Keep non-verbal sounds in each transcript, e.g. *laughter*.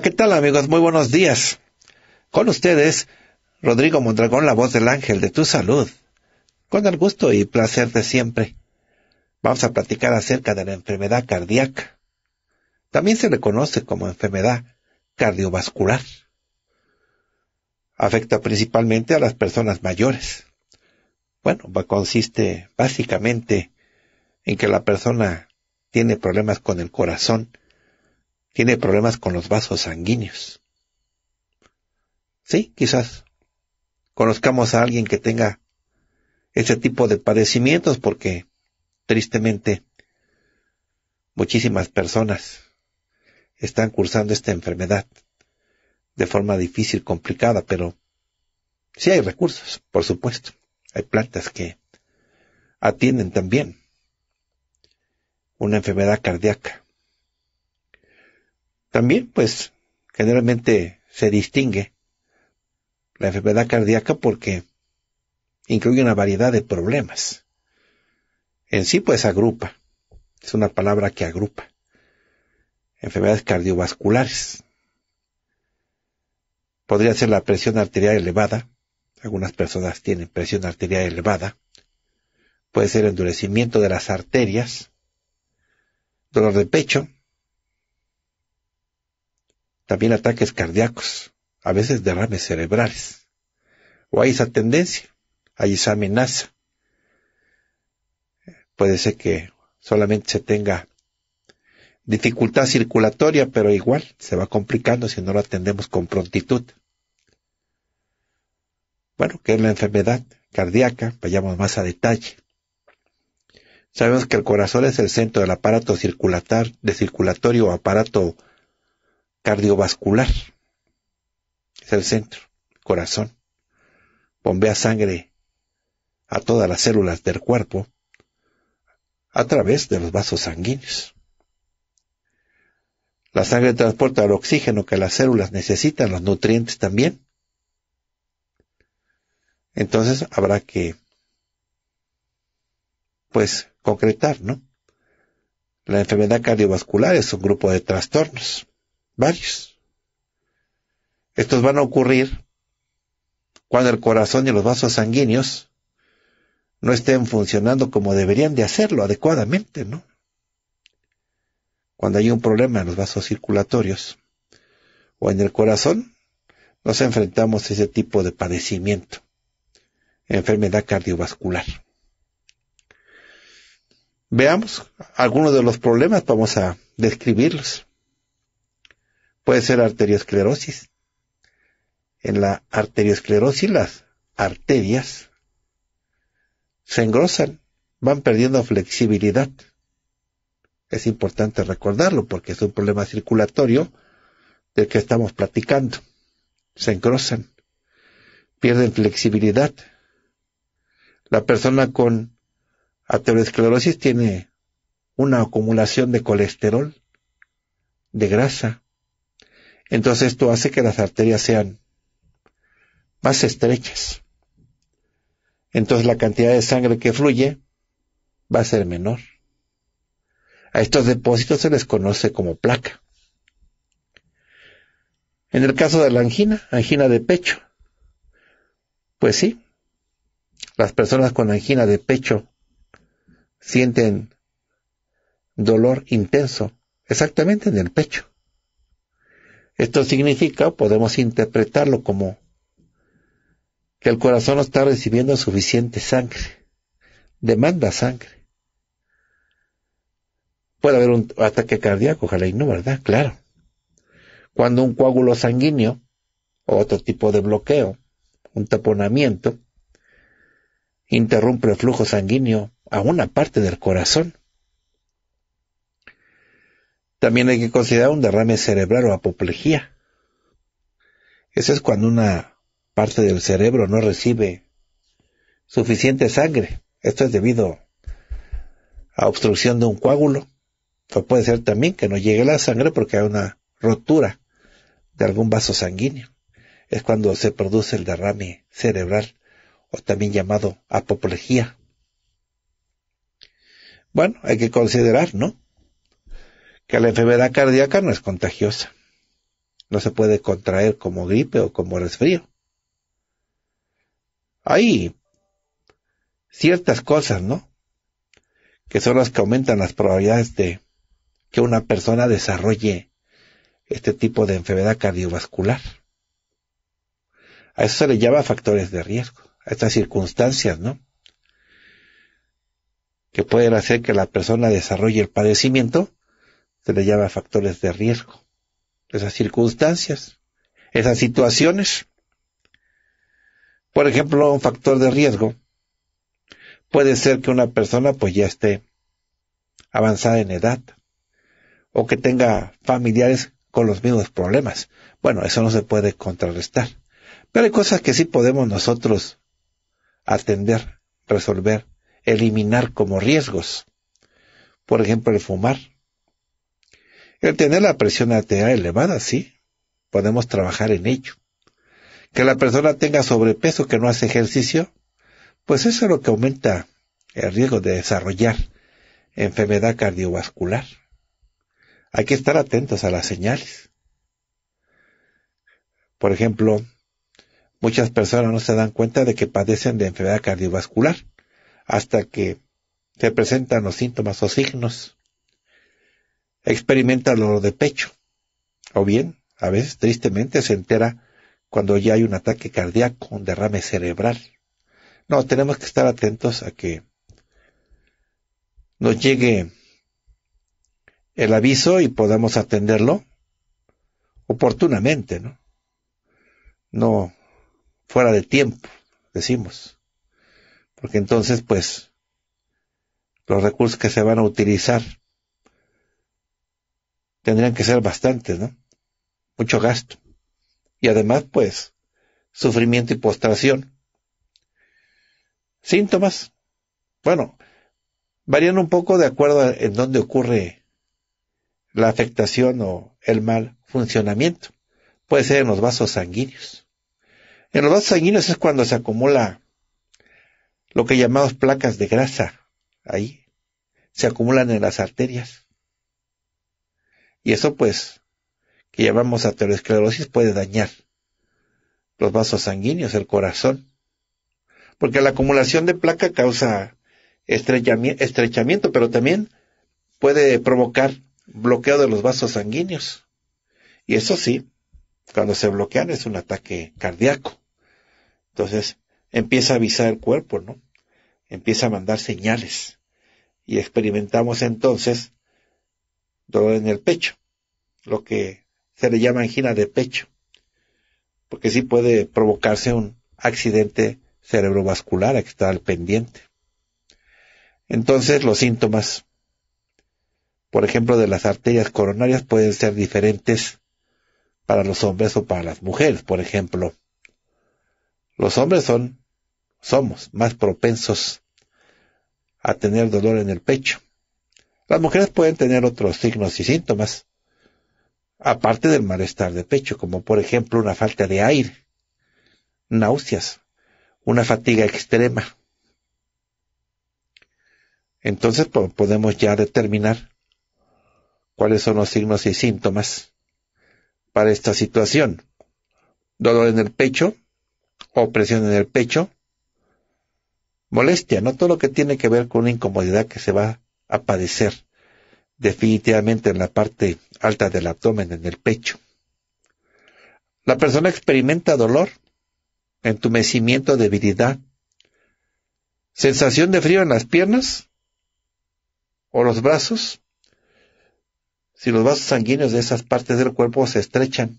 ¿qué tal amigos? Muy buenos días. Con ustedes, Rodrigo Mondragón, la voz del ángel de tu salud. Con el gusto y placer de siempre. Vamos a platicar acerca de la enfermedad cardíaca. También se le conoce como enfermedad cardiovascular. Afecta principalmente a las personas mayores. Bueno, consiste básicamente en que la persona tiene problemas con el corazón tiene problemas con los vasos sanguíneos. Sí, quizás conozcamos a alguien que tenga ese tipo de padecimientos porque tristemente muchísimas personas están cursando esta enfermedad de forma difícil, complicada, pero sí hay recursos, por supuesto. Hay plantas que atienden también una enfermedad cardíaca también, pues, generalmente se distingue la enfermedad cardíaca porque incluye una variedad de problemas. En sí, pues, agrupa. Es una palabra que agrupa. Enfermedades cardiovasculares. Podría ser la presión arterial elevada. Algunas personas tienen presión arterial elevada. Puede ser endurecimiento de las arterias. Dolor de pecho, también ataques cardíacos, a veces derrames cerebrales. O hay esa tendencia, hay esa amenaza. Puede ser que solamente se tenga dificultad circulatoria, pero igual se va complicando si no lo atendemos con prontitud. Bueno, ¿qué es la enfermedad cardíaca? Vayamos más a detalle. Sabemos que el corazón es el centro del aparato circulatorio o aparato cardiovascular. Es el centro, corazón. Bombea sangre a todas las células del cuerpo a través de los vasos sanguíneos. La sangre transporta el oxígeno que las células necesitan, los nutrientes también. Entonces habrá que, pues, concretar, ¿no? La enfermedad cardiovascular es un grupo de trastornos varios. Estos van a ocurrir cuando el corazón y los vasos sanguíneos no estén funcionando como deberían de hacerlo adecuadamente, ¿no? Cuando hay un problema en los vasos circulatorios o en el corazón, nos enfrentamos a ese tipo de padecimiento, enfermedad cardiovascular. Veamos algunos de los problemas, vamos a describirlos. Puede ser arteriosclerosis. En la arteriosclerosis las arterias se engrosan, van perdiendo flexibilidad. Es importante recordarlo porque es un problema circulatorio del que estamos platicando. Se engrosan, pierden flexibilidad. La persona con arteriosclerosis tiene una acumulación de colesterol, de grasa, entonces esto hace que las arterias sean más estrechas. Entonces la cantidad de sangre que fluye va a ser menor. A estos depósitos se les conoce como placa. En el caso de la angina, angina de pecho, pues sí, las personas con angina de pecho sienten dolor intenso exactamente en el pecho. Esto significa, podemos interpretarlo como que el corazón no está recibiendo suficiente sangre, demanda sangre. Puede haber un ataque cardíaco, ojalá y no, ¿verdad? Claro. Cuando un coágulo sanguíneo o otro tipo de bloqueo, un taponamiento, interrumpe el flujo sanguíneo a una parte del corazón, también hay que considerar un derrame cerebral o apoplejía. Eso es cuando una parte del cerebro no recibe suficiente sangre. Esto es debido a obstrucción de un coágulo. O puede ser también que no llegue la sangre porque hay una rotura de algún vaso sanguíneo. Es cuando se produce el derrame cerebral o también llamado apoplejía. Bueno, hay que considerar, ¿no? que la enfermedad cardíaca no es contagiosa. No se puede contraer como gripe o como resfrío. Hay ciertas cosas, ¿no? Que son las que aumentan las probabilidades de que una persona desarrolle este tipo de enfermedad cardiovascular. A eso se le llama factores de riesgo, a estas circunstancias, ¿no? Que pueden hacer que la persona desarrolle el padecimiento se le llama factores de riesgo. Esas circunstancias, esas situaciones. Por ejemplo, un factor de riesgo puede ser que una persona pues ya esté avanzada en edad o que tenga familiares con los mismos problemas. Bueno, eso no se puede contrarrestar. Pero hay cosas que sí podemos nosotros atender, resolver, eliminar como riesgos. Por ejemplo, el fumar. El tener la presión arterial elevada, sí, podemos trabajar en ello. Que la persona tenga sobrepeso que no hace ejercicio, pues eso es lo que aumenta el riesgo de desarrollar enfermedad cardiovascular. Hay que estar atentos a las señales. Por ejemplo, muchas personas no se dan cuenta de que padecen de enfermedad cardiovascular hasta que se presentan los síntomas o signos experimenta lo de pecho. O bien, a veces tristemente se entera cuando ya hay un ataque cardíaco, un derrame cerebral. No, tenemos que estar atentos a que nos llegue el aviso y podamos atenderlo oportunamente, ¿no? No fuera de tiempo, decimos. Porque entonces, pues, los recursos que se van a utilizar tendrían que ser bastantes, ¿no? Mucho gasto. Y además, pues, sufrimiento y postración. Síntomas. Bueno, varían un poco de acuerdo en dónde ocurre la afectación o el mal funcionamiento. Puede ser en los vasos sanguíneos. En los vasos sanguíneos es cuando se acumula lo que llamamos placas de grasa. Ahí se acumulan en las arterias. Y eso pues, que llamamos aterosclerosis, puede dañar los vasos sanguíneos, el corazón. Porque la acumulación de placa causa estrechamiento, pero también puede provocar bloqueo de los vasos sanguíneos. Y eso sí, cuando se bloquean es un ataque cardíaco. Entonces empieza a avisar el cuerpo, ¿no? Empieza a mandar señales. Y experimentamos entonces dolor en el pecho, lo que se le llama angina de pecho, porque sí puede provocarse un accidente cerebrovascular, que está al pendiente. Entonces los síntomas, por ejemplo, de las arterias coronarias pueden ser diferentes para los hombres o para las mujeres, por ejemplo. Los hombres son, somos más propensos a tener dolor en el pecho las mujeres pueden tener otros signos y síntomas, aparte del malestar de pecho, como por ejemplo una falta de aire, náuseas, una fatiga extrema. Entonces podemos ya determinar cuáles son los signos y síntomas para esta situación. Dolor en el pecho, opresión en el pecho, molestia, no todo lo que tiene que ver con una incomodidad que se va padecer definitivamente en la parte alta del abdomen, en el pecho. La persona experimenta dolor, entumecimiento, debilidad, sensación de frío en las piernas o los brazos. Si los vasos sanguíneos de esas partes del cuerpo se estrechan,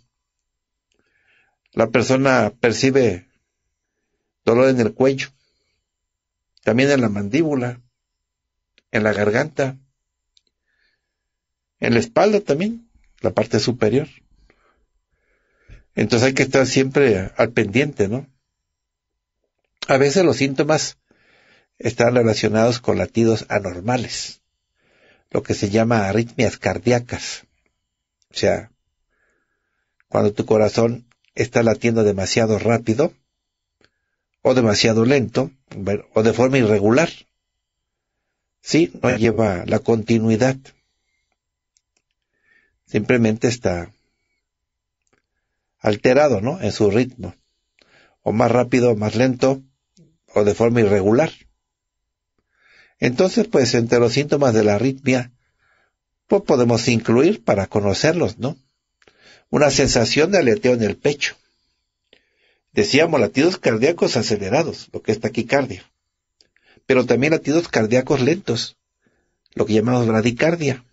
la persona percibe dolor en el cuello, también en la mandíbula, en la garganta, en la espalda también, la parte superior. Entonces hay que estar siempre al pendiente, ¿no? A veces los síntomas están relacionados con latidos anormales, lo que se llama arritmias cardíacas. O sea, cuando tu corazón está latiendo demasiado rápido o demasiado lento o de forma irregular. Sí, no lleva la continuidad. Simplemente está alterado, ¿no? En su ritmo. O más rápido, o más lento, o de forma irregular. Entonces, pues, entre los síntomas de la arritmia, podemos incluir para conocerlos, ¿no? Una sensación de aleteo en el pecho. Decíamos latidos cardíacos acelerados, lo que es taquicardia pero también latidos cardíacos lentos, lo que llamamos bradicardia.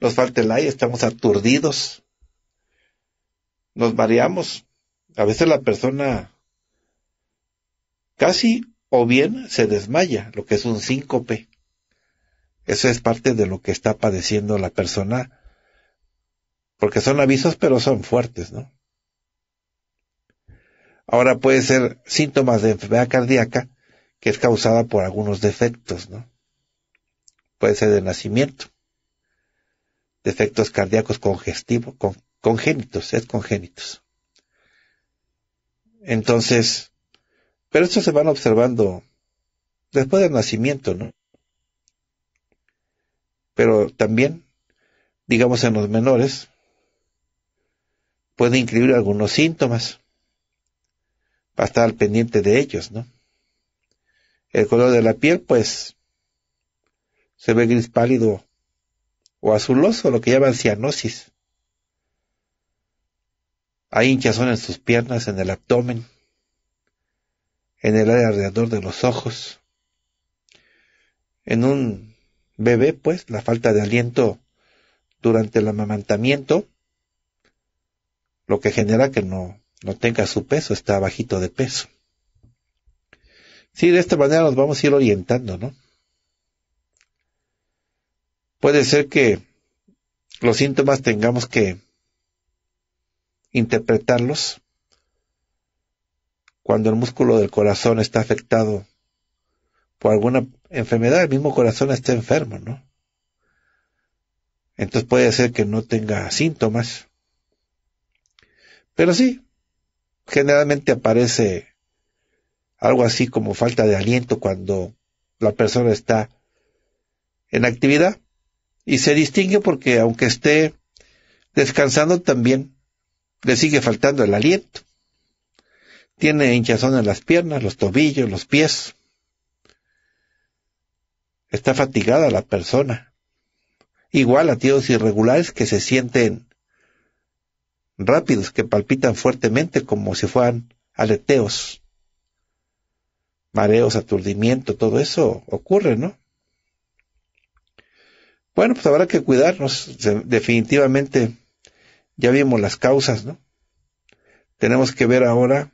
Nos falta el aire, estamos aturdidos, nos mareamos. A veces la persona casi o bien se desmaya, lo que es un síncope. Eso es parte de lo que está padeciendo la persona, porque son avisos pero son fuertes, ¿no? Ahora puede ser síntomas de enfermedad cardíaca que es causada por algunos defectos, ¿no? Puede ser de nacimiento, defectos cardíacos congestivos, congénitos, es congénitos. Entonces, pero estos se van observando después del nacimiento, ¿no? Pero también, digamos en los menores, puede incluir algunos síntomas para estar pendiente de ellos, ¿no? El color de la piel, pues, se ve gris pálido o azuloso, lo que llaman cianosis. Hay hinchazón en sus piernas, en el abdomen, en el área alrededor de los ojos. En un bebé, pues, la falta de aliento durante el amamantamiento, lo que genera que no, no tenga su peso, está bajito de peso. Sí, de esta manera nos vamos a ir orientando, ¿no? Puede ser que los síntomas tengamos que interpretarlos cuando el músculo del corazón está afectado por alguna enfermedad, el mismo corazón está enfermo, ¿no? Entonces puede ser que no tenga síntomas. Pero sí, generalmente aparece algo así como falta de aliento cuando la persona está en actividad. Y se distingue porque aunque esté descansando también le sigue faltando el aliento. Tiene hinchazón en las piernas, los tobillos, los pies. Está fatigada la persona. Igual a tíos irregulares que se sienten rápidos, que palpitan fuertemente como si fueran aleteos mareos, aturdimiento, todo eso ocurre, ¿no? Bueno, pues habrá que cuidarnos, definitivamente ya vimos las causas, ¿no? Tenemos que ver ahora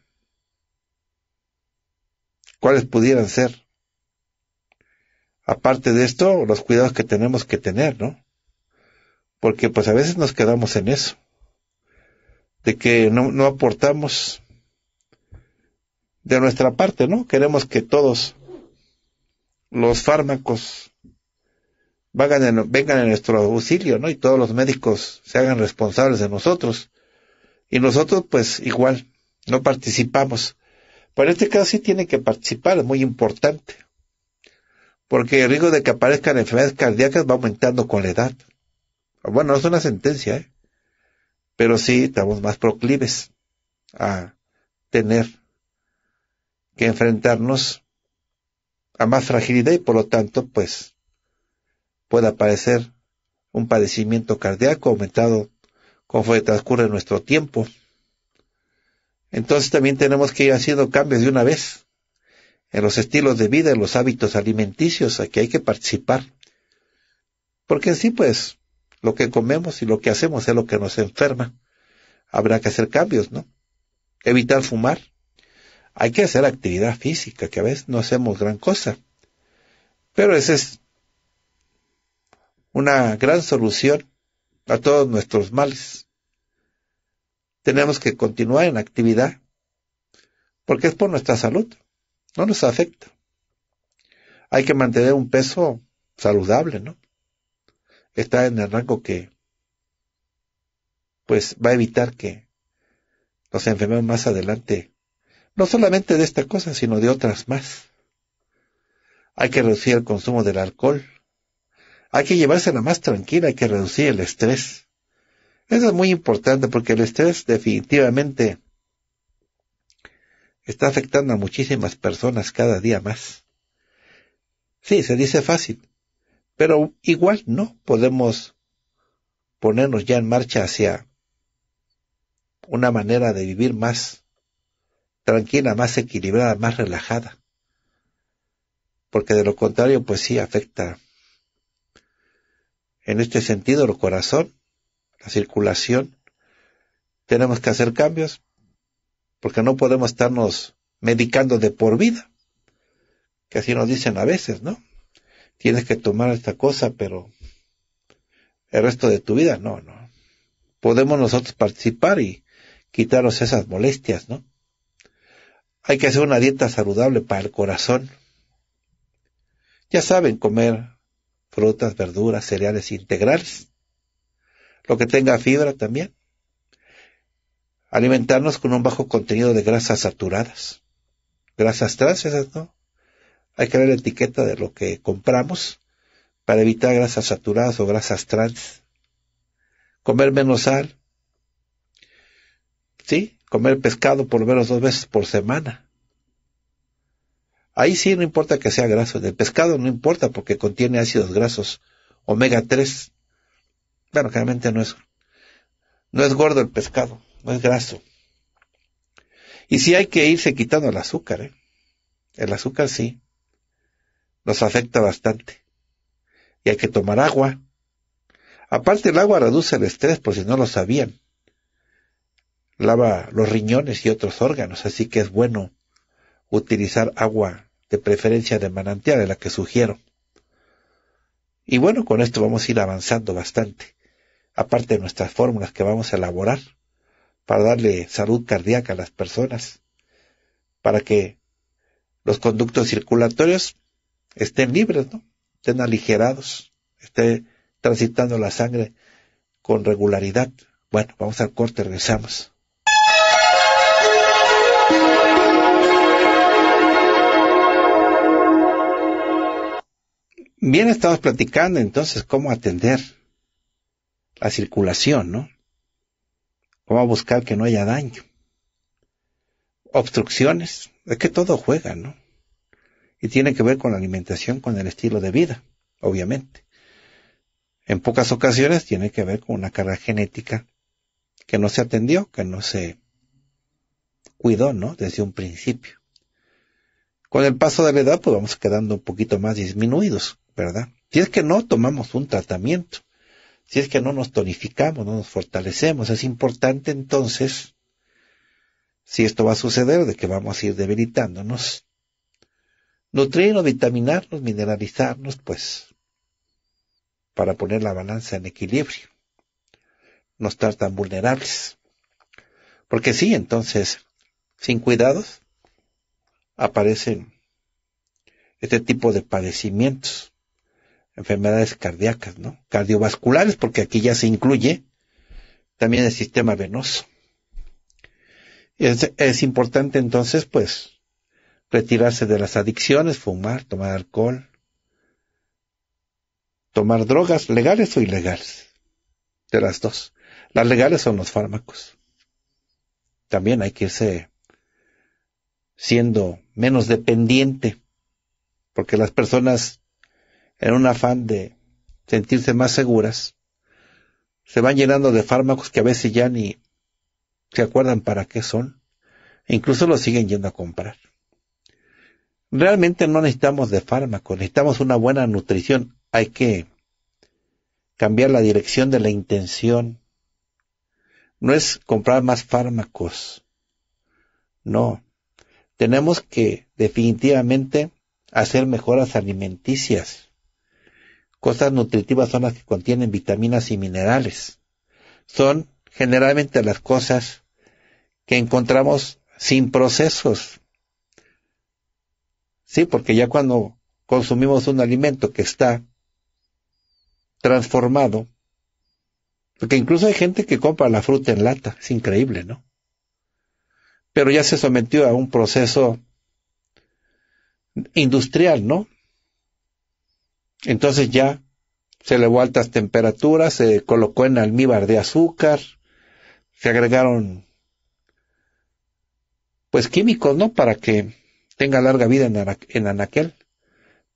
cuáles pudieran ser. Aparte de esto, los cuidados que tenemos que tener, ¿no? Porque pues a veces nos quedamos en eso, de que no, no aportamos de nuestra parte, ¿no? Queremos que todos los fármacos vengan en, nuestro auxilio, ¿no? Y todos los médicos se hagan responsables de nosotros. Y nosotros, pues, igual, no participamos. Pero en este caso sí tiene que participar, es muy importante. Porque el riesgo de que aparezcan enfermedades cardíacas va aumentando con la edad. Bueno, no es una sentencia, ¿eh? Pero sí estamos más proclives a tener que enfrentarnos a más fragilidad y por lo tanto, pues, pueda aparecer un padecimiento cardíaco aumentado conforme transcurre nuestro tiempo. Entonces también tenemos que ir haciendo cambios de una vez en los estilos de vida, en los hábitos alimenticios, aquí hay que participar. Porque en sí, pues, lo que comemos y lo que hacemos es lo que nos enferma. Habrá que hacer cambios, ¿no? Evitar fumar, hay que hacer actividad física, que a veces no hacemos gran cosa. Pero esa es una gran solución a todos nuestros males. Tenemos que continuar en actividad, porque es por nuestra salud, no nos afecta. Hay que mantener un peso saludable, ¿no? Está en el rango que pues va a evitar que nos enfermemos más adelante no solamente de esta cosa, sino de otras más. Hay que reducir el consumo del alcohol. Hay que llevársela más tranquila, hay que reducir el estrés. Eso es muy importante porque el estrés definitivamente está afectando a muchísimas personas cada día más. Sí, se dice fácil, pero igual no podemos ponernos ya en marcha hacia una manera de vivir más tranquila, más equilibrada, más relajada. Porque de lo contrario, pues sí afecta en este sentido el corazón, la circulación. Tenemos que hacer cambios porque no podemos estarnos medicando de por vida. Que así nos dicen a veces, ¿no? Tienes que tomar esta cosa, pero el resto de tu vida, no, no. Podemos nosotros participar y quitaros esas molestias, ¿no? Hay que hacer una dieta saludable para el corazón. Ya saben, comer frutas, verduras, cereales integrales. Lo que tenga fibra también. Alimentarnos con un bajo contenido de grasas saturadas. Grasas trans, esas no. Hay que ver la etiqueta de lo que compramos para evitar grasas saturadas o grasas trans. Comer menos sal. ¿Sí? comer pescado por lo menos dos veces por semana. Ahí sí no importa que sea graso. el pescado no importa porque contiene ácidos grasos omega 3. Bueno, claramente no es, no es gordo el pescado, no es graso. Y sí hay que irse quitando el azúcar, ¿eh? El azúcar sí. Nos afecta bastante. Y hay que tomar agua. Aparte el agua reduce el estrés, por si no lo sabían lava los riñones y otros órganos, así que es bueno utilizar agua de preferencia de manantial, de la que sugiero. Y bueno, con esto vamos a ir avanzando bastante, aparte de nuestras fórmulas que vamos a elaborar para darle salud cardíaca a las personas, para que los conductos circulatorios estén libres, ¿no? estén aligerados, esté transitando la sangre con regularidad. Bueno, vamos al corte, regresamos. Bien, estamos platicando entonces cómo atender la circulación, ¿no? Cómo buscar que no haya daño. Obstrucciones, es que todo juega, ¿no? Y tiene que ver con la alimentación, con el estilo de vida, obviamente. En pocas ocasiones tiene que ver con una carga genética que no se atendió, que no se cuidó, ¿no? Desde un principio. Con el paso de la edad, pues vamos quedando un poquito más disminuidos, ¿verdad? Si es que no tomamos un tratamiento, si es que no nos tonificamos, no nos fortalecemos, es importante entonces, si esto va a suceder, de que vamos a ir debilitándonos, nutrirnos, vitaminarnos, mineralizarnos, pues, para poner la balanza en equilibrio, no estar tan vulnerables. Porque sí, entonces, sin cuidados, aparecen este tipo de padecimientos, enfermedades cardíacas, ¿no? Cardiovasculares, porque aquí ya se incluye también el sistema venoso. Es, importante entonces, pues, retirarse de las adicciones, fumar, tomar alcohol, tomar drogas legales o ilegales, de las dos. Las legales son los fármacos. También hay que irse siendo menos dependiente, porque las personas en un afán de sentirse más seguras, se van llenando de fármacos que a veces ya ni se acuerdan para qué son, e incluso los siguen yendo a comprar. Realmente no necesitamos de fármacos, necesitamos una buena nutrición, hay que cambiar la dirección de la intención. No es comprar más fármacos, no, tenemos que definitivamente hacer mejoras alimenticias. Cosas nutritivas son las que contienen vitaminas y minerales. Son generalmente las cosas que encontramos sin procesos. Sí, porque ya cuando consumimos un alimento que está transformado, porque incluso hay gente que compra la fruta en lata, es increíble, ¿no? pero ya se sometió a un proceso industrial, ¿no? Entonces ya se elevó a altas temperaturas, se colocó en almíbar de azúcar, se agregaron pues químicos, ¿no? Para que tenga larga vida en, anaquel.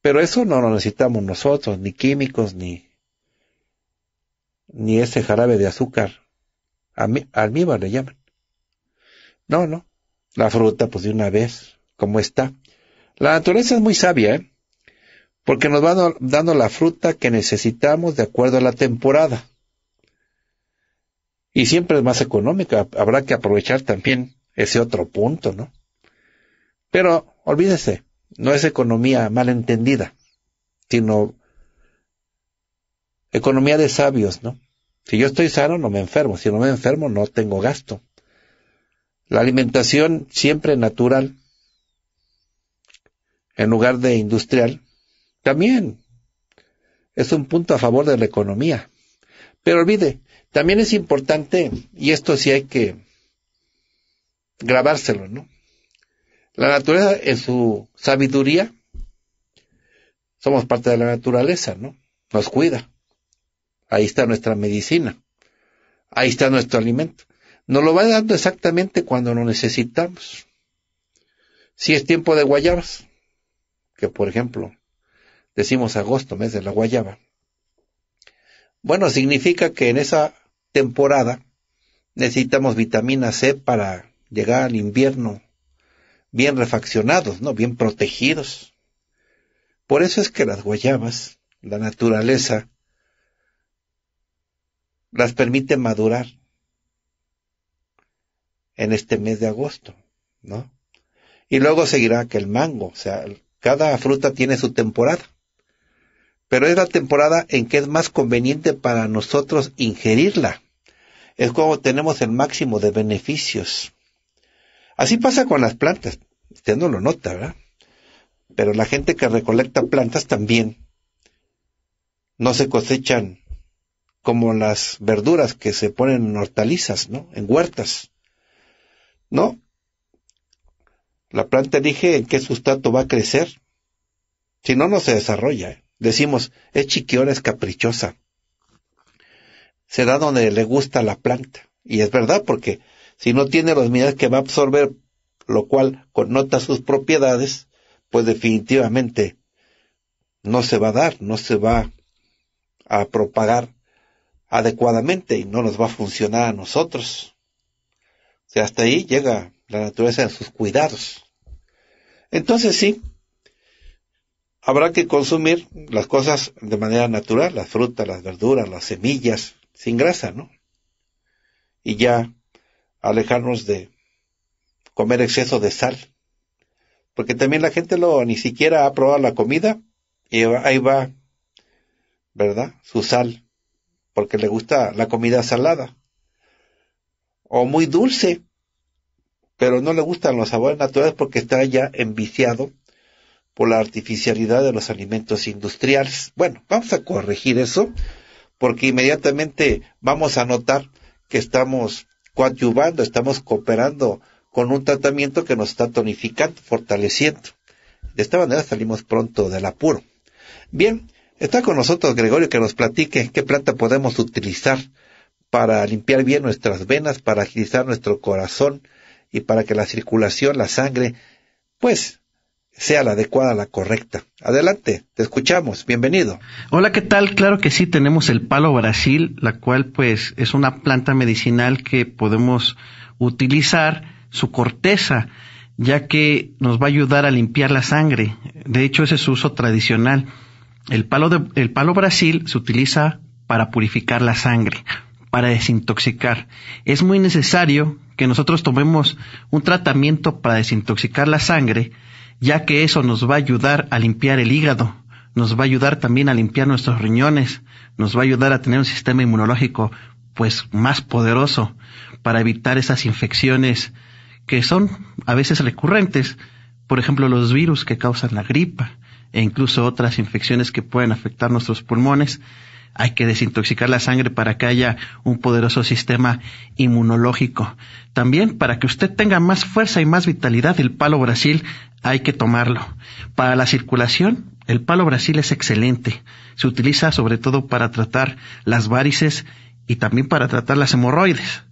Pero eso no lo necesitamos nosotros, ni químicos, ni, ni ese jarabe de azúcar. Almíbar le llaman. No, no. La fruta, pues de una vez, como está. La naturaleza es muy sabia, ¿eh? porque nos va dando la fruta que necesitamos de acuerdo a la temporada. Y siempre es más económica, habrá que aprovechar también ese otro punto, ¿no? Pero olvídese, no es economía mal entendida, sino economía de sabios, ¿no? Si yo estoy sano, no me enfermo, si no me enfermo, no tengo gasto. La alimentación siempre natural, en lugar de industrial, también es un punto a favor de la economía. Pero olvide, también es importante, y esto sí hay que grabárselo, ¿no? La naturaleza en su sabiduría, somos parte de la naturaleza, ¿no? Nos cuida. Ahí está nuestra medicina. Ahí está nuestro alimento. Nos lo va dando exactamente cuando lo necesitamos. Si es tiempo de guayabas, que por ejemplo decimos agosto, mes de la guayaba. Bueno, significa que en esa temporada necesitamos vitamina C para llegar al invierno bien refaccionados, ¿no? Bien protegidos. Por eso es que las guayabas, la naturaleza, las permite madurar en este mes de agosto, ¿no? Y luego seguirá que el mango, o sea, cada fruta tiene su temporada. Pero es la temporada en que es más conveniente para nosotros ingerirla. Es cuando tenemos el máximo de beneficios. Así pasa con las plantas. Usted no lo nota, ¿verdad? Pero la gente que recolecta plantas también no se cosechan como las verduras que se ponen en hortalizas, ¿no? En huertas. ¿no? La planta elige en qué sustrato va a crecer. Si no, no se desarrolla. Decimos, es chiquiola, es caprichosa. da donde le gusta la planta. Y es verdad, porque si no tiene los minerales que va a absorber, lo cual connota sus propiedades, pues definitivamente no se va a dar, no se va a propagar adecuadamente y no nos va a funcionar a nosotros hasta ahí llega la naturaleza en sus cuidados. Entonces sí, habrá que consumir las cosas de manera natural, las frutas, las verduras, las semillas, sin grasa, ¿no? Y ya alejarnos de comer exceso de sal. Porque también la gente lo, ni siquiera ha probado la comida y ahí va, ¿verdad? Su sal, porque le gusta la comida salada o muy dulce, pero no le gustan los sabores naturales porque está ya enviciado por la artificialidad de los alimentos industriales. Bueno, vamos a corregir eso porque inmediatamente vamos a notar que estamos coadyuvando, estamos cooperando con un tratamiento que nos está tonificando, fortaleciendo. De esta manera salimos pronto del apuro. Bien, está con nosotros Gregorio que nos platique qué planta podemos utilizar para limpiar bien nuestras venas, para agilizar nuestro corazón y para que la circulación, la sangre, pues sea la adecuada, la correcta. Adelante, te escuchamos, bienvenido. Hola, ¿qué tal? Claro que sí, tenemos el palo Brasil, la cual pues es una planta medicinal que podemos utilizar su corteza, ya que nos va a ayudar a limpiar la sangre. De hecho, ese es su uso tradicional. El palo, de, el palo Brasil se utiliza para purificar la sangre para desintoxicar. Es muy necesario que nosotros tomemos un tratamiento para desintoxicar la sangre, ya que eso nos va a ayudar a limpiar el hígado, nos va a ayudar también a limpiar nuestros riñones, nos va a ayudar a tener un sistema inmunológico pues más poderoso para evitar esas infecciones que son a veces recurrentes, por ejemplo los virus que causan la gripa e incluso otras infecciones que pueden afectar nuestros pulmones hay que desintoxicar la sangre para que haya un poderoso sistema inmunológico. También para que usted tenga más fuerza y más vitalidad, el palo Brasil hay que tomarlo. Para la circulación, el palo Brasil es excelente. Se utiliza sobre todo para tratar las varices y también para tratar las hemorroides.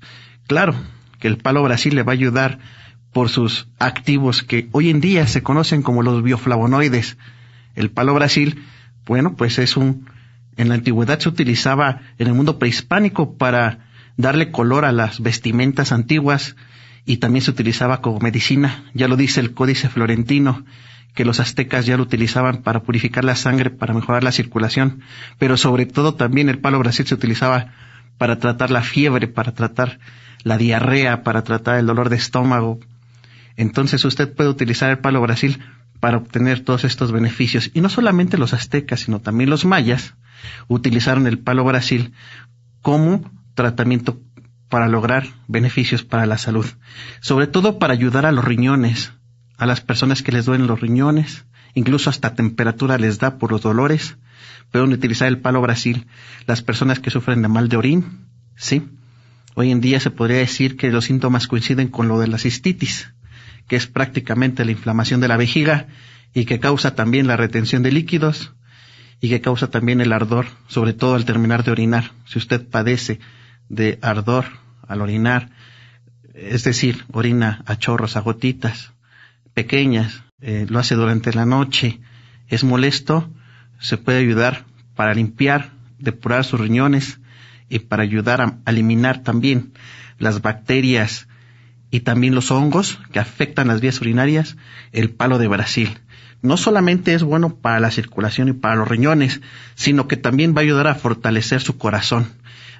Claro que el palo Brasil le va a ayudar por sus activos que hoy en día se conocen como los bioflavonoides. El palo Brasil, bueno, pues es un en la antigüedad se utilizaba en el mundo prehispánico para darle color a las vestimentas antiguas y también se utilizaba como medicina. Ya lo dice el Códice Florentino, que los aztecas ya lo utilizaban para purificar la sangre, para mejorar la circulación, pero sobre todo también el palo brasil se utilizaba para tratar la fiebre, para tratar la diarrea, para tratar el dolor de estómago. Entonces usted puede utilizar el palo brasil para obtener todos estos beneficios. Y no solamente los aztecas, sino también los mayas, utilizaron el palo Brasil como tratamiento para lograr beneficios para la salud, sobre todo para ayudar a los riñones, a las personas que les duelen los riñones, incluso hasta temperatura les da por los dolores, pueden utilizar el palo Brasil las personas que sufren de mal de orín, ¿sí? Hoy en día se podría decir que los síntomas coinciden con lo de la cistitis, que es prácticamente la inflamación de la vejiga y que causa también la retención de líquidos, y que causa también el ardor, sobre todo al terminar de orinar. Si usted padece de ardor al orinar, es decir, orina a chorros, a gotitas pequeñas, eh, lo hace durante la noche, es molesto, se puede ayudar para limpiar, depurar sus riñones y para ayudar a eliminar también las bacterias y también los hongos que afectan las vías urinarias, el palo de Brasil. No solamente es bueno para la circulación y para los riñones, sino que también va a ayudar a fortalecer su corazón.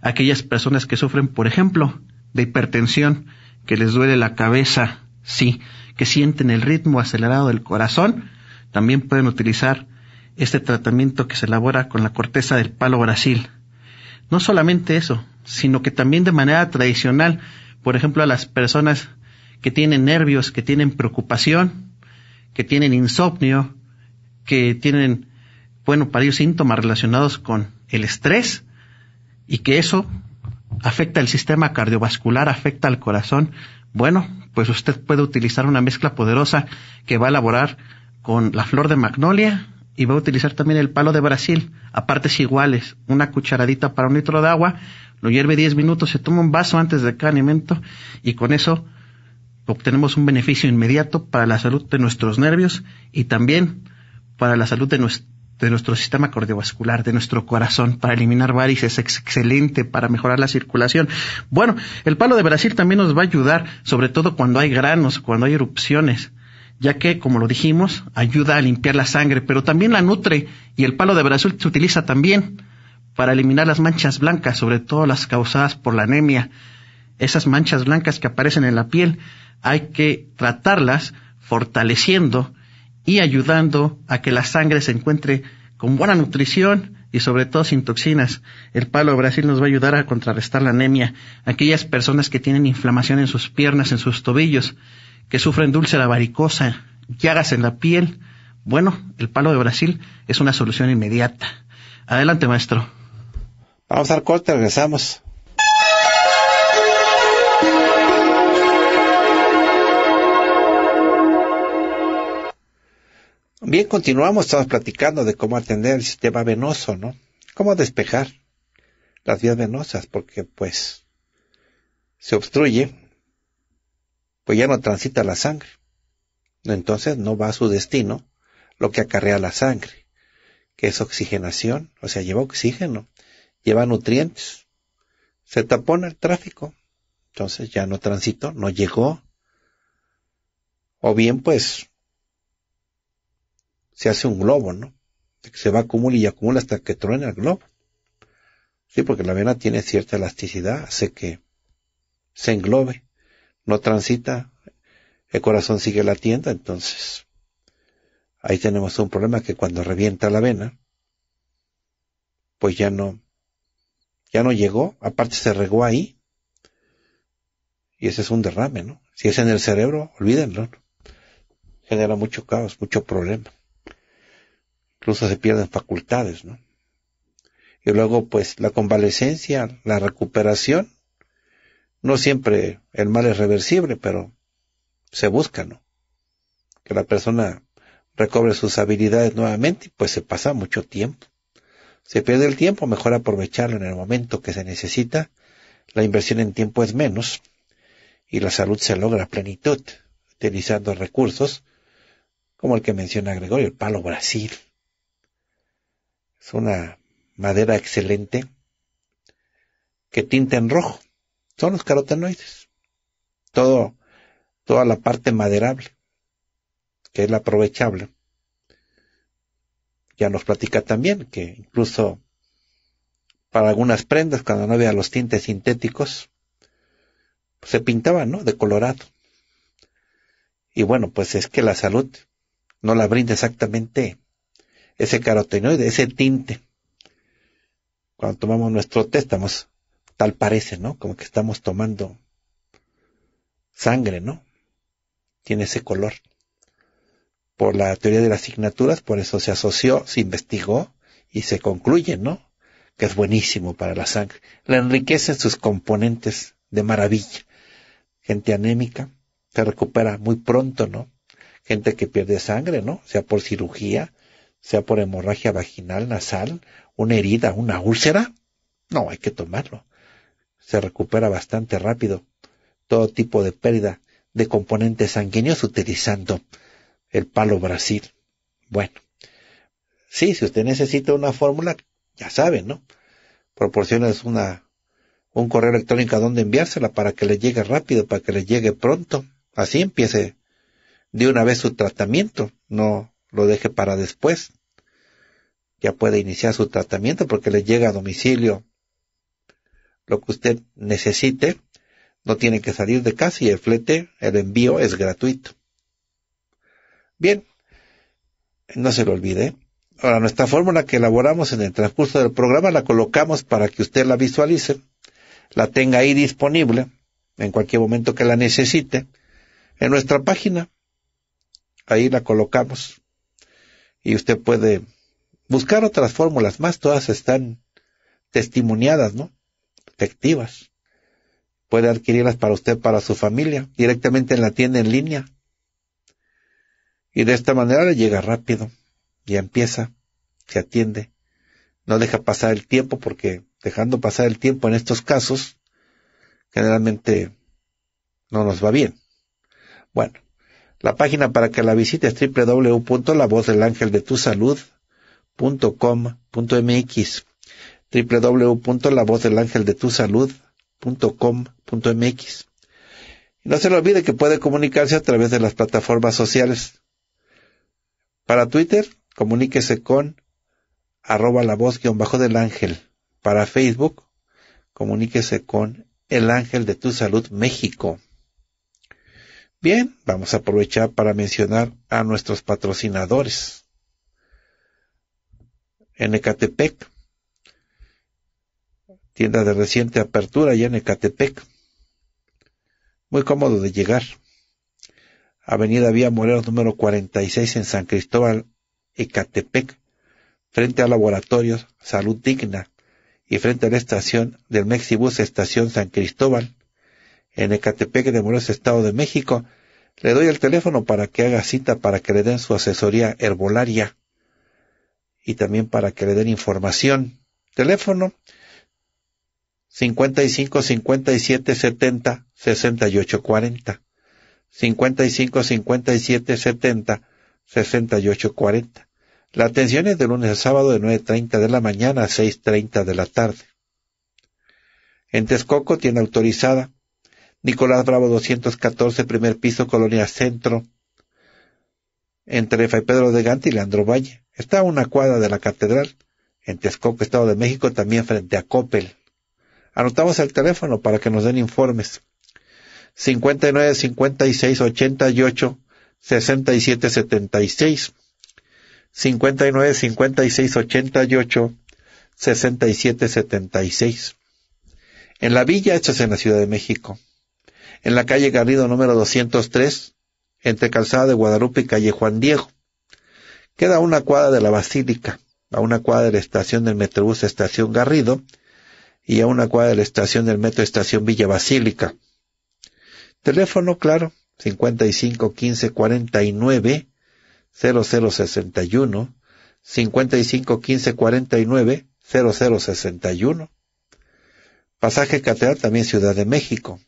Aquellas personas que sufren, por ejemplo, de hipertensión, que les duele la cabeza, sí, que sienten el ritmo acelerado del corazón, también pueden utilizar este tratamiento que se elabora con la corteza del palo Brasil. No solamente eso, sino que también de manera tradicional por ejemplo, a las personas que tienen nervios, que tienen preocupación, que tienen insomnio, que tienen, bueno, varios síntomas relacionados con el estrés y que eso afecta el sistema cardiovascular, afecta al corazón. Bueno, pues usted puede utilizar una mezcla poderosa que va a elaborar con la flor de magnolia y va a utilizar también el palo de Brasil a partes iguales, una cucharadita para un litro de agua, lo hierve 10 minutos, se toma un vaso antes de cada alimento y con eso obtenemos un beneficio inmediato para la salud de nuestros nervios y también para la salud de nuestro, de nuestro sistema cardiovascular, de nuestro corazón, para eliminar varices, es excelente para mejorar la circulación. Bueno, el palo de Brasil también nos va a ayudar, sobre todo cuando hay granos, cuando hay erupciones, ya que, como lo dijimos, ayuda a limpiar la sangre, pero también la nutre y el palo de Brasil se utiliza también para eliminar las manchas blancas, sobre todo las causadas por la anemia. Esas manchas blancas que aparecen en la piel hay que tratarlas fortaleciendo y ayudando a que la sangre se encuentre con buena nutrición y sobre todo sin toxinas. El palo de Brasil nos va a ayudar a contrarrestar la anemia. Aquellas personas que tienen inflamación en sus piernas, en sus tobillos, que sufren dulce la varicosa, llagas en la piel, bueno, el palo de Brasil es una solución inmediata. Adelante, maestro. Vamos al corte, regresamos. Bien, continuamos, estamos platicando de cómo atender el sistema venoso, ¿no? Cómo despejar las vías venosas, porque pues se obstruye, pues ya no transita la sangre. Entonces no va a su destino lo que acarrea la sangre, que es oxigenación, o sea, lleva oxígeno lleva nutrientes. Se tapona el tráfico. Entonces ya no transitó, no llegó. O bien pues se hace un globo, ¿no? Se va acumula y acumula hasta que truena el globo. Sí, porque la vena tiene cierta elasticidad, hace que se englobe, no transita, el corazón sigue latiendo, entonces ahí tenemos un problema que cuando revienta la vena, pues ya no ya no llegó, aparte se regó ahí. Y ese es un derrame, ¿no? Si es en el cerebro, olvídenlo. Genera mucho caos, mucho problema. Incluso se pierden facultades, ¿no? Y luego, pues, la convalecencia, la recuperación. No siempre el mal es reversible, pero se busca, ¿no? Que la persona recobre sus habilidades nuevamente, pues se pasa mucho tiempo. Se pierde el tiempo, mejor aprovecharlo en el momento que se necesita. La inversión en tiempo es menos y la salud se logra a plenitud utilizando recursos como el que menciona Gregorio, el palo Brasil. Es una madera excelente que tinta en rojo. Son los carotenoides. Todo, toda la parte maderable, que es la aprovechable ya nos platica también que incluso para algunas prendas, cuando no había los tintes sintéticos, pues, se pintaban, ¿no? De colorado. Y bueno, pues es que la salud no la brinda exactamente ese carotenoide, ese tinte. Cuando tomamos nuestro té, estamos, tal parece, ¿no? Como que estamos tomando sangre, ¿no? Tiene ese color por la teoría de las asignaturas, por eso se asoció, se investigó y se concluye, ¿no? Que es buenísimo para la sangre. La enriquece sus componentes de maravilla. Gente anémica se recupera muy pronto, ¿no? Gente que pierde sangre, ¿no? Sea por cirugía, sea por hemorragia vaginal, nasal, una herida, una úlcera. No, hay que tomarlo. Se recupera bastante rápido todo tipo de pérdida de componentes sanguíneos utilizando el palo Brasil. Bueno, sí, si usted necesita una fórmula, ya sabe, ¿no? Proporciona una, un correo electrónico a donde enviársela para que le llegue rápido, para que le llegue pronto. Así empiece de una vez su tratamiento, no lo deje para después. Ya puede iniciar su tratamiento porque le llega a domicilio lo que usted necesite. No tiene que salir de casa y el flete, el envío es gratuito. Bien, no se lo olvide. Ahora, nuestra fórmula que elaboramos en el transcurso del programa la colocamos para que usted la visualice, la tenga ahí disponible en cualquier momento que la necesite, en nuestra página. Ahí la colocamos. Y usted puede buscar otras fórmulas más, todas están testimoniadas, ¿no? Efectivas. Puede adquirirlas para usted, para su familia, directamente en la tienda en línea y de esta manera le llega rápido, ya empieza, se atiende, no deja pasar el tiempo porque dejando pasar el tiempo en estos casos, generalmente no nos va bien. Bueno, la página para que la visite es www.lavozdelangeldetusalud.com.mx www.lavozdelangeldetusalud.com.mx Y no se le olvide que puede comunicarse a través de las plataformas sociales para Twitter, comuníquese con arroba la voz guión bajo del ángel. Para Facebook, comuníquese con el ángel de tu salud México. Bien, vamos a aprovechar para mencionar a nuestros patrocinadores. En Ecatepec, tienda de reciente apertura ya en Ecatepec. Muy cómodo de llegar. Avenida Vía Morelos número 46 en San Cristóbal, Ecatepec, frente a Laboratorios Salud Digna y frente a la estación del Mexibus Estación San Cristóbal, en Ecatepec de Morelos, Estado de México. Le doy el teléfono para que haga cita para que le den su asesoría herbolaria y también para que le den información. Teléfono 55 57 70 68 40. 55 57 70 68 40. La atención es de lunes a sábado de 9.30 de la mañana a 6.30 de la tarde. En Texcoco, tiene autorizada. Nicolás Bravo 214, primer piso, Colonia Centro, entre Fray Pedro de Gante y Leandro Valle. Está a una cuadra de la catedral, en Texcoco, Estado de México, también frente a Coppel. Anotamos el teléfono para que nos den informes. 59 56 88 67 76. 59 56 88 67 76. En la villa, esta es en la Ciudad de México. En la calle Garrido número 203, entre Calzada de Guadalupe y calle Juan Diego. Queda una cuadra de la Basílica, a una cuadra de la estación del Metrobús Estación Garrido y a una cuadra de la estación del Metro Estación Villa Basílica. Teléfono, claro, 55 15 49 0061, 55 15 49 0061. Pasaje Catedral, también Ciudad de México.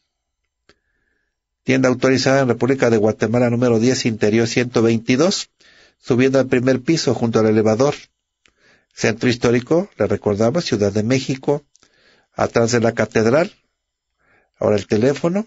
Tienda autorizada en República de Guatemala número 10, interior 122, subiendo al primer piso junto al elevador. Centro histórico, le recordamos, Ciudad de México, atrás de la catedral. Ahora el teléfono,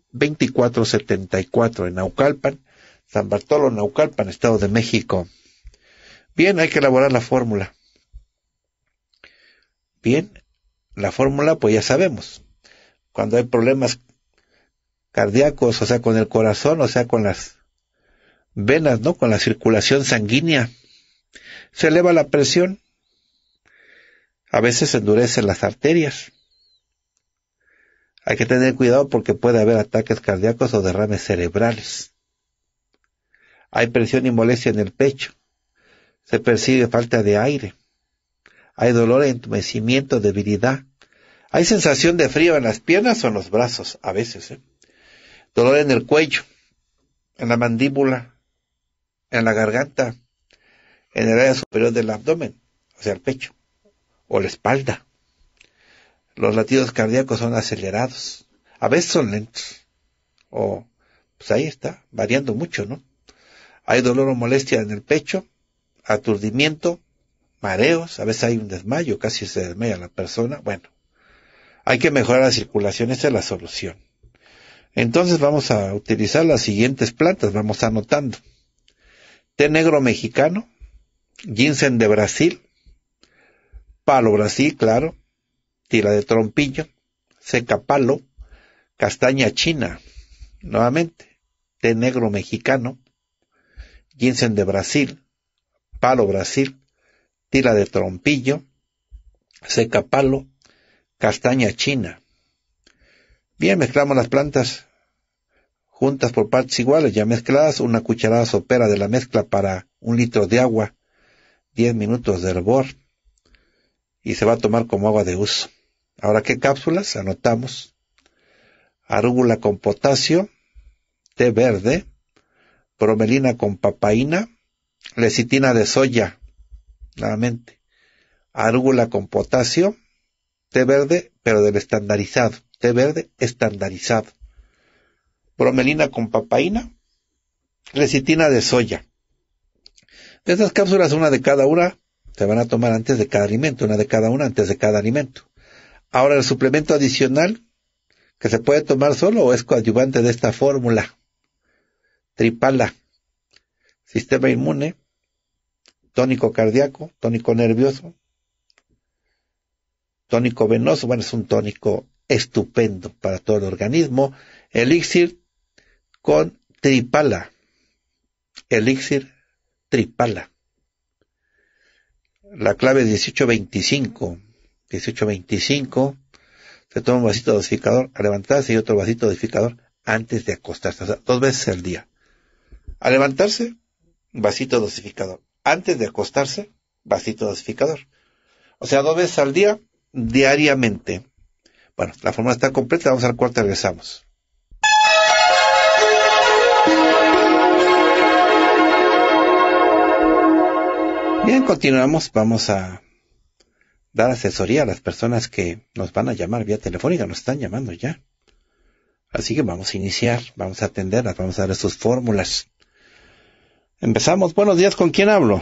2474 en Naucalpan, San Bartolo, Naucalpan, Estado de México. Bien, hay que elaborar la fórmula. Bien, la fórmula pues ya sabemos. Cuando hay problemas cardíacos, o sea, con el corazón, o sea, con las venas, ¿no? Con la circulación sanguínea. Se eleva la presión. A veces endurecen las arterias. Hay que tener cuidado porque puede haber ataques cardíacos o derrames cerebrales. Hay presión y molestia en el pecho. Se percibe falta de aire. Hay dolor, e entumecimiento, debilidad. Hay sensación de frío en las piernas o en los brazos, a veces. ¿eh? Dolor en el cuello, en la mandíbula, en la garganta, en el área superior del abdomen, o sea, el pecho, o la espalda los latidos cardíacos son acelerados, a veces son lentos, o pues ahí está, variando mucho, ¿no? Hay dolor o molestia en el pecho, aturdimiento, mareos, a veces hay un desmayo, casi se desmaya la persona, bueno, hay que mejorar la circulación, esa es la solución. Entonces vamos a utilizar las siguientes plantas, vamos anotando. Té negro mexicano, ginseng de Brasil, palo Brasil, claro, tira de trompillo, seca palo, castaña china, nuevamente, té negro mexicano, ginseng de Brasil, palo Brasil, tira de trompillo, seca palo, castaña china. Bien, mezclamos las plantas juntas por partes iguales, ya mezcladas, una cucharada sopera de la mezcla para un litro de agua, 10 minutos de hervor, y se va a tomar como agua de uso. Ahora, ¿qué cápsulas? Anotamos. Arúgula con potasio, té verde, bromelina con papaína, lecitina de soya, nuevamente. Arúgula con potasio, té verde, pero del estandarizado. Té verde estandarizado. Bromelina con papaína, lecitina de soya. Estas cápsulas, una de cada una, se van a tomar antes de cada alimento, una de cada una antes de cada alimento. Ahora, el suplemento adicional, que se puede tomar solo o es coadyuvante de esta fórmula. Tripala, sistema inmune, tónico cardíaco, tónico nervioso, tónico venoso, bueno, es un tónico estupendo para todo el organismo. Elixir con tripala. Elixir tripala. La clave 1825. 18.25, se toma un vasito dosificador a levantarse y otro vasito dosificador antes de acostarse, o sea, dos veces al día. A levantarse, vasito dosificador. Antes de acostarse, vasito dosificador. O sea, dos veces al día, diariamente. Bueno, la forma está completa, vamos al cuarto y regresamos. Bien, continuamos, vamos a dar asesoría a las personas que nos van a llamar vía telefónica, nos están llamando ya. Así que vamos a iniciar, vamos a atenderlas, vamos a dar sus fórmulas. Empezamos. Buenos días, ¿con quién hablo?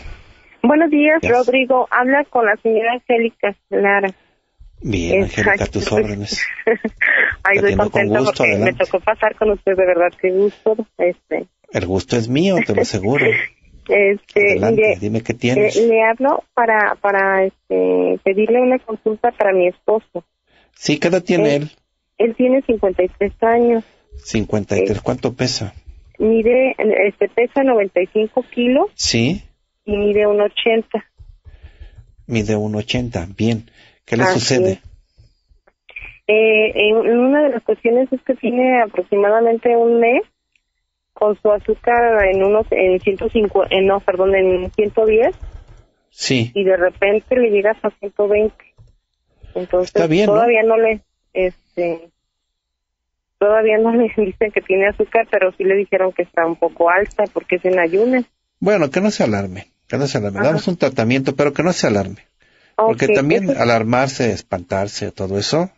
Buenos días, Rodrigo. habla con la señora Angélica Lara. Bien, Angélica, tus órdenes. *laughs* Ay, estoy contenta porque me tocó pasar con usted, de verdad, qué gusto. Este. El gusto es mío, te lo aseguro. *laughs* Este, Adelante, dime qué eh, tienes. le hablo para, para este, pedirle una consulta para mi esposo. Sí, ¿qué edad tiene él? Él, tiene 53 años. 53, eh, ¿cuánto pesa? Mide, este, pesa 95 kilos. Sí. Y mide 1,80. Mide 1,80, bien. ¿Qué le sucede? Eh, en una de las cuestiones es que tiene aproximadamente un mes con su azúcar en unos en ciento eh, no, perdón, en 110. Sí. Y de repente le llegas a 120. Entonces, todavía ¿no? le este todavía no le *laughs* dicen que tiene azúcar, pero sí le dijeron que está un poco alta porque es en ayunas. Bueno, que no se alarme, que no se alarme. Damos un tratamiento, pero que no se alarme. Porque también alarmarse, espantarse, todo eso,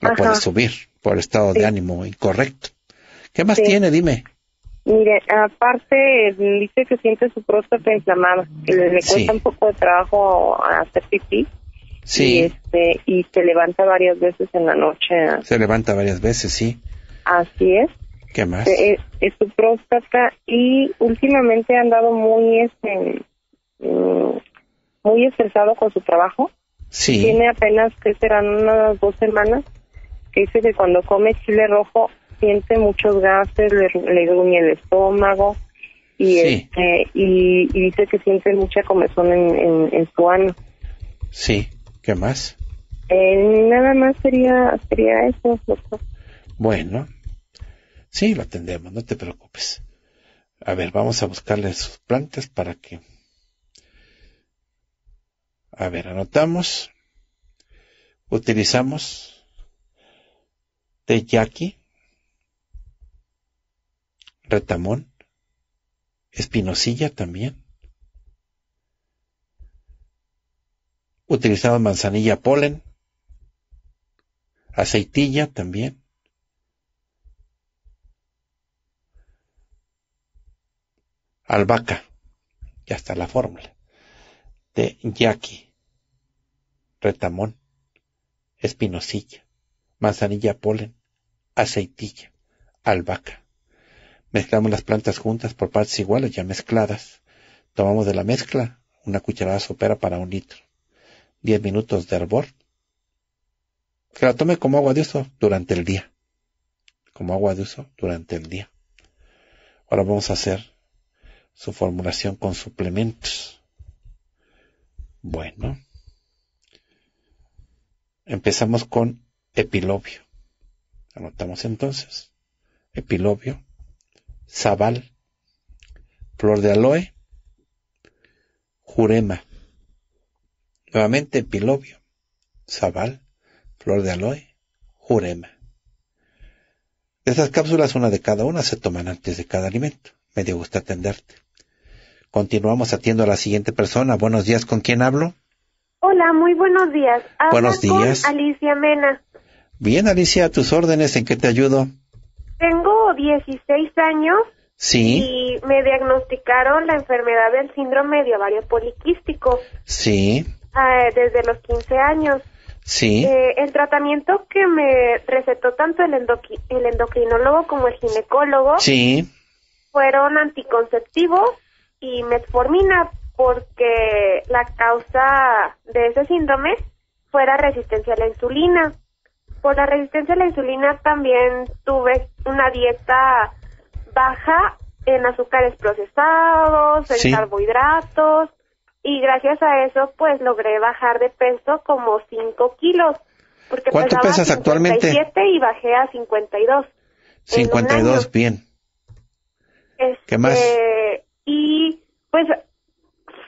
lo puede subir por estado de ánimo incorrecto. ¿Qué más tiene? Dime. Mire, aparte dice que siente su próstata inflamada, que le, cuesta un poco de trabajo hacer pipí. Sí. Este, y, se levanta varias veces en la noche. Se levanta varias veces, sí. Así es. ¿Qué más? Eh, eh, es, su próstata y últimamente ha andado muy este, mm, muy estresado con su trabajo. Sí. Tiene apenas que serán unas dos semanas que dice que cuando come chile rojo siente muchos gases, le, el estómago este, y, dice que siente mucha comezón en, en, su ano. Sí, ¿qué más? Eh, nada más sería, sería eso, Bueno, sí, lo atendemos, no te preocupes. A ver, vamos a buscarle sus plantas para que... A ver, anotamos. Utilizamos Teyaki, Retamón, Espinosilla también. utilizado manzanilla polen, aceitilla también. Albahaca, ya está la fórmula, de yaqui, retamón, espinosilla, manzanilla polen, aceitilla, albahaca. Mezclamos las plantas juntas por partes iguales, ya mezcladas. Tomamos de la mezcla una cucharada sopera para un litro. Diez minutos de hervor. Que la tome como agua de uso durante el día. Como agua de uso durante el día. Ahora vamos a hacer su formulación con suplementos. Bueno. Empezamos con epilobio. Anotamos entonces. Epilobio Zabal, Flor de Aloe, Jurema. Nuevamente Pilobio, Zabal, Flor de Aloe, Jurema. estas cápsulas, una de cada una se toman antes de cada alimento. Me dio gusto atenderte. Continuamos atiendo a la siguiente persona. Buenos días, ¿con quién hablo? Hola, muy buenos días. buenos días. Alicia Mena. Bien, Alicia, a tus órdenes, ¿en qué te ayudo? Tengo 16 años. Y me diagnosticaron la enfermedad del síndrome de ovario poliquístico. Sí. Eh, desde los 15 años. Sí. Eh, el tratamiento que me recetó tanto el, el endocrinólogo como el ginecólogo. Fueron anticonceptivos y metformina porque la causa de ese síndrome fuera resistencia a la insulina por la resistencia a la insulina también tuve una dieta baja en azúcares procesados, en carbohidratos, y gracias a eso pues logré bajar de peso como 5 kilos. ¿Cuánto pesas 57 y bajé a 52. 52, bien. ¿Qué este, más? Y pues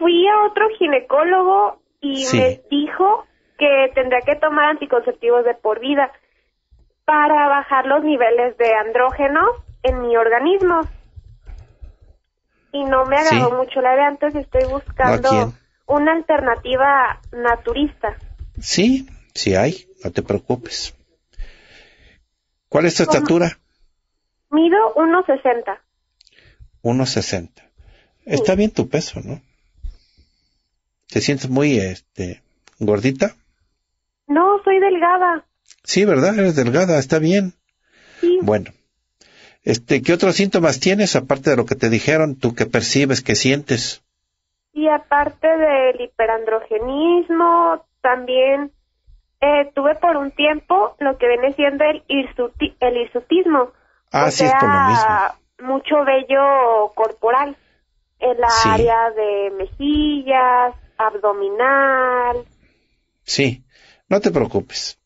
fui a otro ginecólogo y me dijo que tendría que tomar anticonceptivos de por vida para bajar los niveles de andrógeno en mi organismo. Y no me ha mucho la de antes estoy buscando una alternativa naturista. Sí, sí hay, no te preocupes. ¿Cuál es tu estatura? Mido 1,60. 1,60. Está bien tu peso, ¿no? ¿Te sientes muy este, gordita? No, soy delgada. Sí, ¿verdad? Eres delgada, está bien. Sí. Bueno. Este, ¿qué otros síntomas tienes aparte de lo que te dijeron, tú que percibes, que sientes? Y aparte del hiperandrogenismo, también eh, tuve por un tiempo lo que viene siendo el, Ah, sí, es por lo mismo. Mucho vello corporal en la área de mejillas, abdominal. Sí. No te preocupes.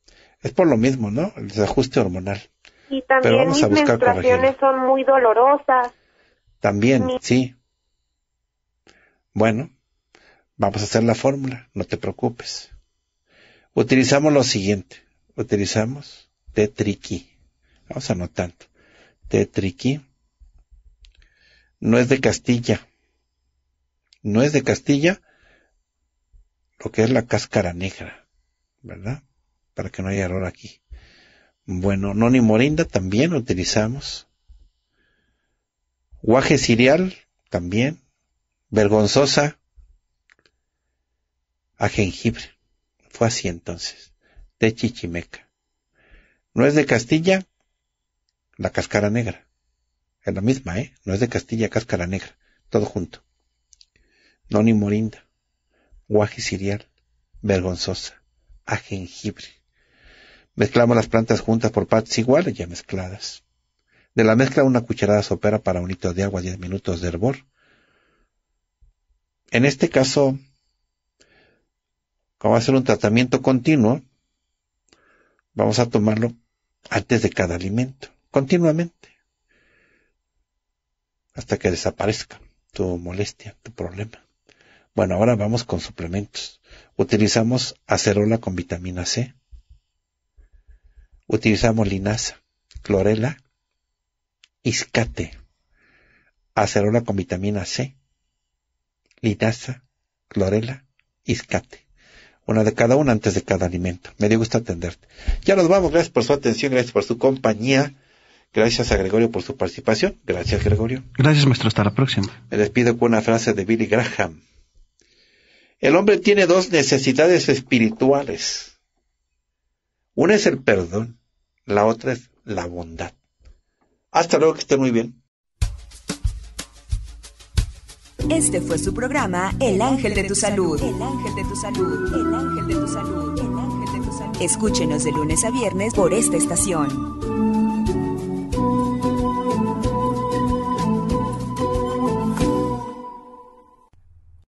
Es por lo mismo, ¿no? El desajuste hormonal. Y también Pero vamos mis a buscar menstruaciones son muy dolorosas. También, sí. Bueno, vamos a hacer la fórmula, no te preocupes. Utilizamos lo siguiente. Utilizamos tetriqui. Vamos a tanto. Tetriqui. No es de Castilla. No es de Castilla lo que es la cáscara negra. ¿verdad? Para que no haya error aquí. Bueno, noni morinda también utilizamos. Guaje cereal también. Vergonzosa. A jengibre. Fue así entonces. De chichimeca. No es de Castilla, la cáscara negra. Es la misma, ¿eh? No es de Castilla, cáscara negra. Todo junto. Noni morinda. Guaje sirial, Vergonzosa a jengibre. Mezclamos las plantas juntas por partes iguales ya mezcladas. De la mezcla una cucharada sopera para un litro de agua 10 minutos de hervor. En este caso, como va a ser un tratamiento continuo, vamos a tomarlo antes de cada alimento, continuamente, hasta que desaparezca tu molestia, tu problema. Bueno, ahora vamos con suplementos. Utilizamos acerola con vitamina C. Utilizamos linaza, clorela, iscate, acerola con vitamina C, linaza, clorela, iscate. Una de cada una antes de cada alimento. Me dio gusto atenderte. Ya nos vamos. Gracias por su atención. Gracias por su compañía. Gracias a Gregorio por su participación. Gracias, Gregorio. Gracias, maestro. Hasta la próxima. Me despido con una frase de Billy Graham. El hombre tiene dos necesidades espirituales. Una es el perdón, la otra es la bondad. Hasta luego, que esté muy bien. Este fue su programa El Ángel de tu Salud. El Ángel de tu Salud. Salud. El Ángel de tu Salud. Escúchenos de lunes a viernes por esta estación.